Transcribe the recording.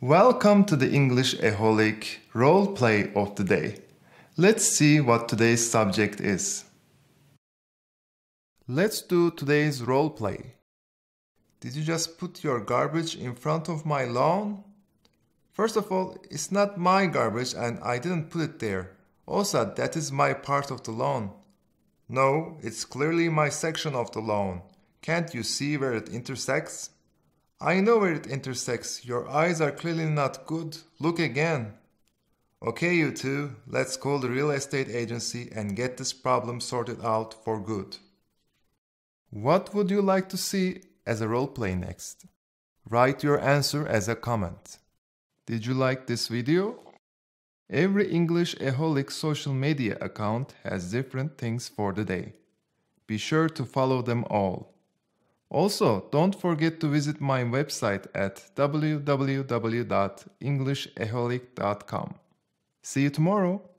Welcome to the English Eholic role play of the day. Let's see what today's subject is. Let's do today's role play. Did you just put your garbage in front of my lawn? First of all, it's not my garbage and I didn't put it there. Also, that is my part of the lawn. No, it's clearly my section of the lawn. Can't you see where it intersects? I know where it intersects. Your eyes are clearly not good. Look again. Okay, you two, let's call the real estate agency and get this problem sorted out for good. What would you like to see as a role play next? Write your answer as a comment. Did you like this video? Every English e-holic social media account has different things for the day. Be sure to follow them all. Also, don't forget to visit my website at www.englishaholic.com. See you tomorrow!